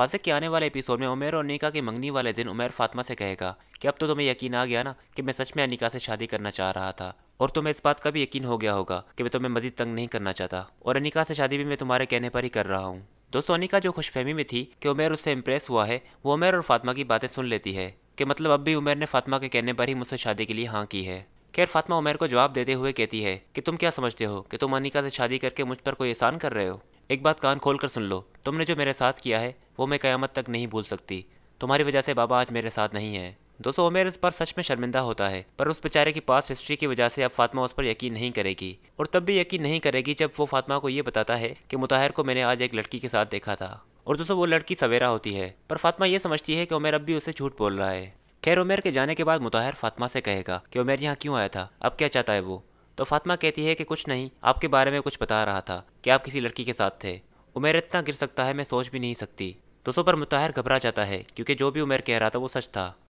फासिक के आने वाले एपिसोड में उमेर और अनिका की मंगनी वाले दिन उमेर फातिमा से कहेगा कि अब तो तुम्हें यकीन आ गया ना कि मैं सच में अनिका से शादी करना चाह रहा था और तुम्हें इस बात का भी यकीन हो गया होगा कि मैं तुम्हें मजीद तंग नहीं करना चाहता और अनिका से शादी भी मैं तुम्हारे कहने पर ही कर रहा हूँ दोस्तों अनिका जो खुशफहमी में थी कि उमेर उससे इम्प्रेस हुआ है वो उमेर और फातिमा की बातें सुन लेती है कि मतलब अब भी उमेर ने फातिमा के कहने पर ही मुझसे शादी के लिए हाँ की है खैर फातिमा उमेर को जवाब देते हुए कहती है कि तुम क्या समझते हो कि तुम अनिका से शादी करके मुझ पर कोई एहसान कर रहे हो एक बात कान खोल कर सुन लो तुमने जो मेरे साथ किया है वो मैं क़यामत तक नहीं भूल सकती तुम्हारी वजह से बाबा आज मेरे साथ नहीं है दोस्तों उमेर इस पर सच में शर्मिंदा होता है पर उस बेचारे की पास हिस्ट्री की वजह से अब फातिमा उस पर यकीन नहीं करेगी और तब भी यकीन नहीं करेगी जब वो फातिमा को ये बताता है कि मुताहिर को मैंने आज एक लड़की के साथ देखा था और दोस्तों वो लड़की सवेरा होती है पर फातिमा ये समझती है कि उमेर अब भी उसे झूठ बोल रहा है खैर उमेर के जाने के बाद मुताहिर फातिमा से कहेगा कि उमेर यहाँ क्यों आया था अब क्या चाहता है वो तो फातिमा कहती है कि कुछ नहीं आपके बारे में कुछ बता रहा था कि आप किसी लड़की के साथ थे उमेर इतना गिर सकता है मैं सोच भी नहीं सकती दोस्तों पर मुताहिर घबरा जाता है क्योंकि जो भी उमेर कह रहा था वो सच था